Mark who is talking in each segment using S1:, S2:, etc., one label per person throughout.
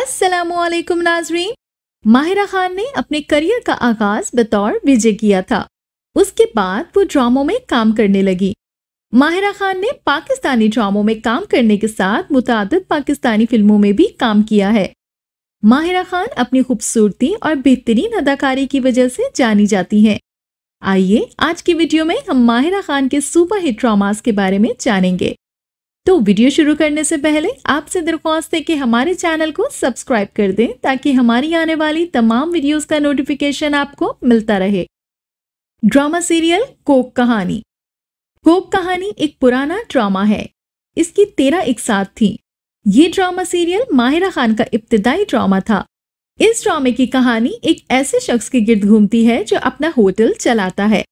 S1: असलकुम नाजरीन माहिरा खान ने अपने करियर का आगाज बतौर विजय किया था उसके बाद वो ड्रामों में काम करने लगी माहिरा खान ने पाकिस्तानी ड्रामों में काम करने के साथ मुतद पाकिस्तानी फिल्मों में भी काम किया है माहिरा खान अपनी खूबसूरती और बेहतरीन अदाकारी की वजह से जानी जाती हैं आइए आज की वीडियो में हम माहिरा खान के सुपरहिट ड्रामास के बारे में जानेंगे तो वीडियो शुरू करने से पहले आपसे दरख्वास्त है कि हमारे चैनल को सब्सक्राइब कर दें ताकि हमारी आने वाली तमाम वीडियोस का नोटिफिकेशन आपको मिलता रहे ड्रामा सीरियल कोक कहानी कोक कहानी एक पुराना ड्रामा है इसकी तेरह एक साथ थी ये ड्रामा सीरियल माहिरा खान का इब्तदाई ड्रामा था इस ड्रामे की कहानी एक ऐसे शख्स के गिर्द घूमती है जो अपना होटल चलाता है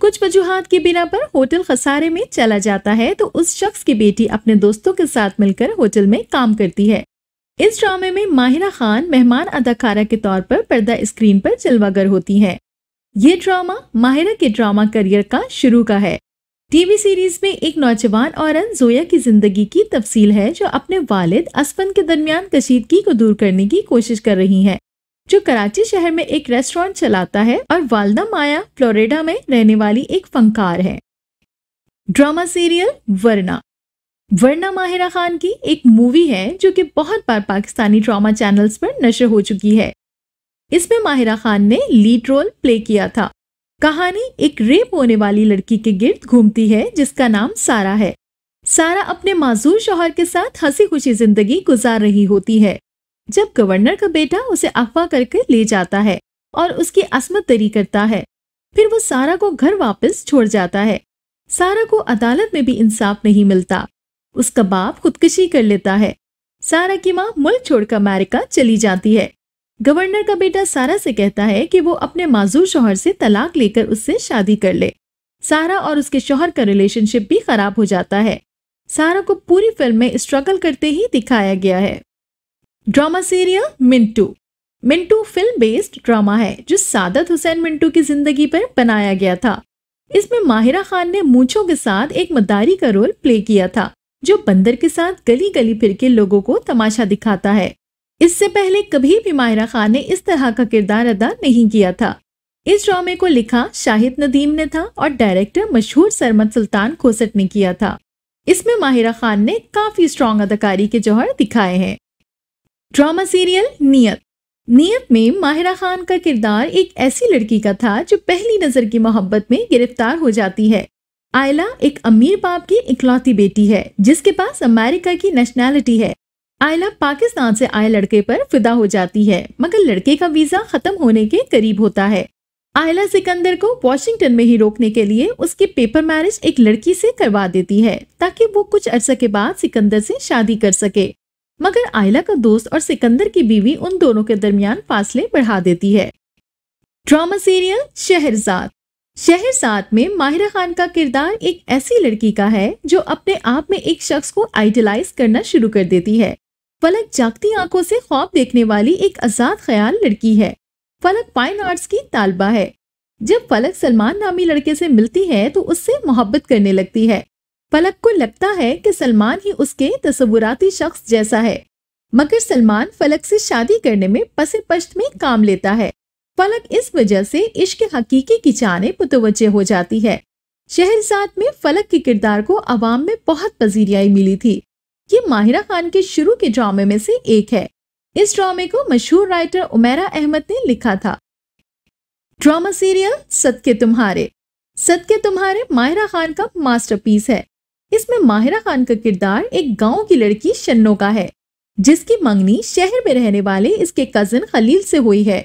S1: कुछ वजूहत के बिना पर होटल खसारे में चला जाता है तो उस शख्स की बेटी अपने दोस्तों के साथ मिलकर होटल में काम करती है इस ड्रामे में माहिरा खान मेहमान अदाकारा के तौर पर पर्दा स्क्रीन पर चलवागर होती हैं। ये ड्रामा माहिरा के ड्रामा करियर का शुरू का है टीवी सीरीज में एक नौजवान औरत जोया की जिंदगी की तफसील है जो अपने वालिद असफन के दरमियान कशीदगी को दूर करने की कोशिश कर रही है जो कराची शहर में एक रेस्टोरेंट चलाता है और वालदा माया फ्लोरिडा में रहने वाली एक फंकार है ड्रामा सीरियल वरना वरना माहिरा खान की एक मूवी है जो कि बहुत बार पाकिस्तानी ड्रामा चैनल्स पर नशर हो चुकी है इसमें माहिरा खान ने लीड रोल प्ले किया था कहानी एक रेप होने वाली लड़की के गिर्द घूमती है जिसका नाम सारा है सारा अपने माजूर शोहर के साथ हंसी खुशी जिंदगी गुजार रही होती है जब गवर्नर का बेटा उसे अगवा करके ले जाता है और उसकी असमत दरी करता है फिर वो सारा को घर वापस छोड़ जाता है सारा को अदालत में भी इंसाफ नहीं मिलता उसका बाप खुदकुशी कर लेता है सारा की माँ मुल्क छोड़कर अमेरिका चली जाती है गवर्नर का बेटा सारा से कहता है कि वो अपने माजूर शोहर से तलाक लेकर उससे शादी कर ले सारा और उसके शोहर का रिलेशनशिप भी खराब हो जाता है सारा को पूरी फिल्म में स्ट्रगल करते ही दिखाया गया है drama serial Mintu Mintu film based drama है जो सादत हुसैन मिंटू की जिंदगी पर बनाया गया था इसमें माहिरा खान ने मूछों के साथ एक मदारी का रोल प्ले किया था जो बंदर के साथ गली गली फिर के लोगों को तमाशा दिखाता है इससे पहले कभी भी माहिरा खान ने इस तरह का किरदार अदा नहीं किया था इस ड्रामे को लिखा शाहिद नदीम ने था और डायरेक्टर मशहूर सरमद सुल्तान खोसट ने किया था इसमें माहिरा खान ने काफी स्ट्रॉन्ग अदाकारी के जौहर दिखाए हैं ड्रामा सीरियल नियत नियत में माहिरा खान का किरदार एक ऐसी लड़की का था जो पहली नज़र की मोहब्बत में गिरफ्तार हो जाती है आयला एक अमीर बाप की इकलौती बेटी है जिसके पास अमेरिका की नेशनैलिटी है आयला पाकिस्तान से आए लड़के पर फिदा हो जाती है मगर लड़के का वीज़ा ख़त्म होने के करीब होता है आयला सिकंदर को वॉशिंगटन में ही रोकने के लिए उसके पेपर मैरिज एक लड़की से करवा देती है ताकि वो कुछ अरसे के बाद सिकंदर से शादी कर सके मगर आयला का दोस्त और सिकंदर की बीवी उन दोनों के दरमियान फासले बढ़ा देती है ड्रामा सीरियल शहरजाद शहरजाद में माहिरा खान का किरदार एक ऐसी लड़की का है जो अपने आप में एक शख्स को आइडलाइज करना शुरू कर देती है फलक जागती आंखों से ख्वाब देखने वाली एक आजाद ख्याल लड़की है फलक फाइन आर्ट्स की तालबा है जब फलक सलमान नामी लड़के से मिलती है तो उससे मोहब्बत करने लगती है पलक को लगता है कि सलमान ही उसके तस्वुराती शख्स जैसा है मगर सलमान फलक से शादी करने में पसे पश्त में काम लेता है फलक इस वजह से इश्क हकीकी की चाने मुतवजह हो जाती है शहरजाद में फलक के किरदार को आवाम में बहुत पजीरियाई मिली थी ये माहिरा खान के शुरू के ड्रामे में से एक है इस ड्रामे को मशहूर राइटर उमेरा अहमद ने लिखा था ड्रामा सीरियल सद के तुम्हारे सद के तुम्हारे माहिरा खान का मास्टरपीस है इसमें माहिरा खान का किरदार एक गांव की लड़की शन्नो का है जिसकी मंगनी शहर में रहने वाले इसके कजन खलील से हुई है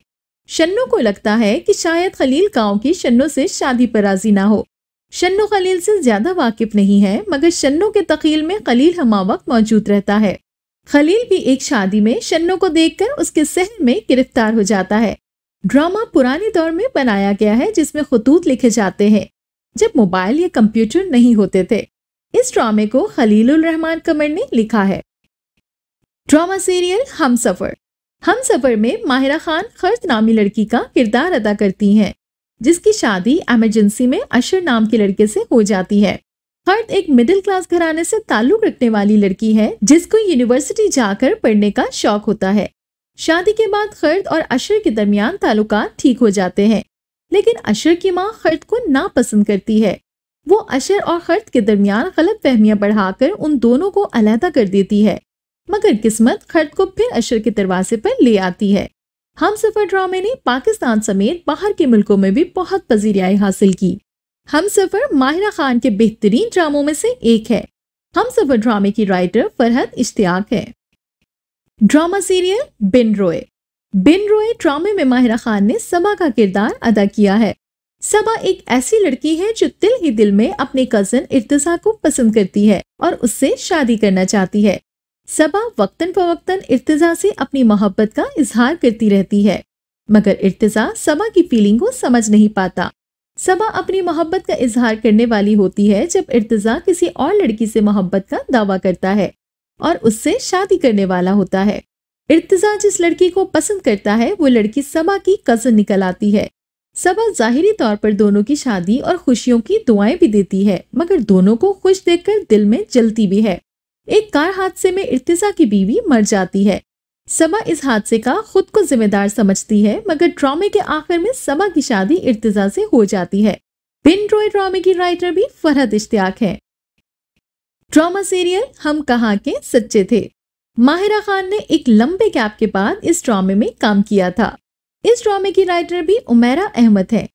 S1: शन्नो को लगता है कि शायद खलील गांव की शन्नो से शादी पर राजी ना हो शन्नो खलील से ज्यादा वाकिफ नहीं है मगर शन्नो के तकील में खलील हमा वक्त मौजूद रहता है खलील भी एक शादी में शन्नो को देखकर उसके सहन में गिरफ्तार हो जाता है ड्रामा पुराने दौर में बनाया गया है जिसमें खतूत लिखे जाते हैं जब मोबाइल या कंप्यूटर नहीं होते थे इस ड्रामे को खलील रहमान कमर ने लिखा है ड्रामा सीरियल हम सफ़र हम सफ़र में माहिरा खान खर्च नामी लड़की का किरदार अदा करती हैं जिसकी शादी एमरजेंसी में अशर नाम के लड़के से हो जाती है खर्द एक मिडिल क्लास घराने से ताल्लुक रखने वाली लड़की है जिसको यूनिवर्सिटी जाकर पढ़ने का शौक होता है शादी के बाद खर्द और अशर के दरमियान ताल्लुक ठीक हो जाते हैं लेकिन अशर की माँ खर्द को नापसंद करती है वो अशर और खर्द के दरमियान गलत फहमियाँ बढ़ाकर उन दोनों को अलहदा कर देती है मगर किस्मत खर्द को फिर अशर के दरवाजे पर ले आती है हम सफ़र ड्रामे ने पाकिस्तान समेत बाहर के मुल्कों में भी बहुत पजीरियाई हासिल की हम सफ़र माहिरा खान के बेहतरीन ड्रामों में से एक है हम सफ़र ड्रामे की राइटर फरहत इश्तियाक है ड्रामा सीरियल बिन रोए बिन रोए ड्रामे में माहिरा खान ने सबा का किरदार अदा किया है सबा एक ऐसी लड़की है जो दिल ही दिल में अपने कजन इर्तजा को पसंद करती है और उससे शादी करना चाहती है सबा वक्तन फवक्तन इर्तजा से अपनी मोहब्बत का इजहार करती रहती है मगर इर्तजा सबा की फीलिंग को समझ नहीं पाता सबा अपनी मोहब्बत का इजहार करने वाली होती है जब इर्तजा किसी और लड़की से मोहब्बत का दावा करता है और उससे शादी करने वाला होता है इर्तजा जिस लड़की को पसंद करता है वो लड़की सबा की कजन निकल आती है सबा जाहिरी तौर पर दोनों की शादी और खुशियों की दुआएं भी देती है मगर दोनों को खुश देखकर दिल में जलती भी है एक कार हादसे में इर्तिजा की बीवी मर जाती है सबा इस हादसे का खुद को जिम्मेदार समझती है मगर ड्रामे के आखिर में सबा की शादी इर्तिजा से हो जाती है बिन रोय ड्रामे की राइटर भी फरहत इश्तियाक है ड्रामा सीरियल हम कहा के सच्चे थे माहिरा खान ने एक लंबे कैप के बाद इस ड्रामे में काम किया था इस ड्रामे की राइटर भी उमेरा अहमद है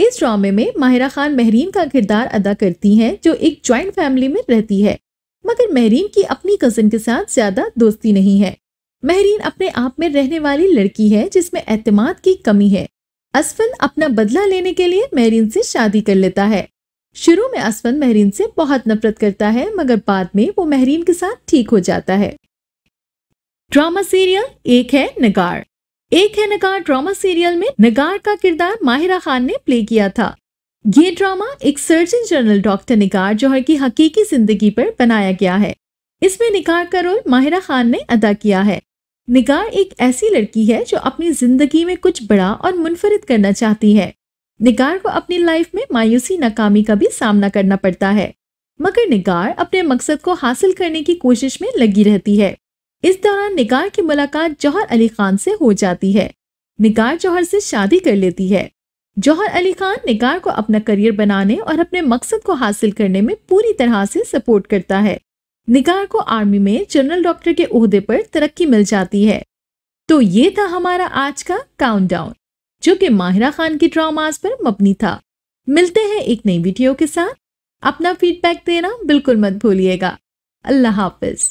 S1: इस ड्रामे में माहिरा खान महरीन का किरदार अदा करती हैं जो एक ज्वाइंट फैमिली में रहती है मगर महरीन की अपनी कज़न के साथ ज़्यादा दोस्ती नहीं है महरीन अपने आप में रहने वाली लड़की है जिसमें अहतमाद की कमी है असफन अपना बदला लेने के लिए महरीन से शादी कर लेता है शुरू में असफन महरीन से बहुत नफरत करता है मगर बाद में वो महरीन के साथ ठीक हो जाता है ड्रामा सीरियल एक है नगार एक है नगार ड्रामा सीरियल में नगार का किरदार माहिरा खान ने प्ले किया था ये ड्रामा एक surgeon general doctor Nigar Johar की हकीकी जिंदगी पर बनाया गया है इसमें निकार का रोल माहिरा खान ने अदा किया है निगार एक ऐसी लड़की है जो अपनी जिंदगी में कुछ बड़ा और मुनफरद करना चाहती है निगार को अपनी लाइफ में मायूसी नाकामी का भी सामना करना पड़ता है मगर निगार अपने मकसद को हासिल करने की कोशिश में लगी रहती है इस दौरान निगार की मुलाकात जौहर अली खान से हो जाती है निगार जौहर से शादी कर लेती है जौहर अली खान निगार को अपना करियर बनाने और अपने मकसद को हासिल करने में पूरी तरह से सपोर्ट करता है निगार को आर्मी में जनरल डॉक्टर के ओहदे पर तरक्की मिल जाती है तो ये था हमारा आज का काउंटडाउन जो कि माहिरा खान की ड्रामाज पर मबनी था मिलते हैं एक नई वीडियो के साथ अपना फीडबैक देना बिल्कुल मत भूलिएगा अल्लाह हाफिज़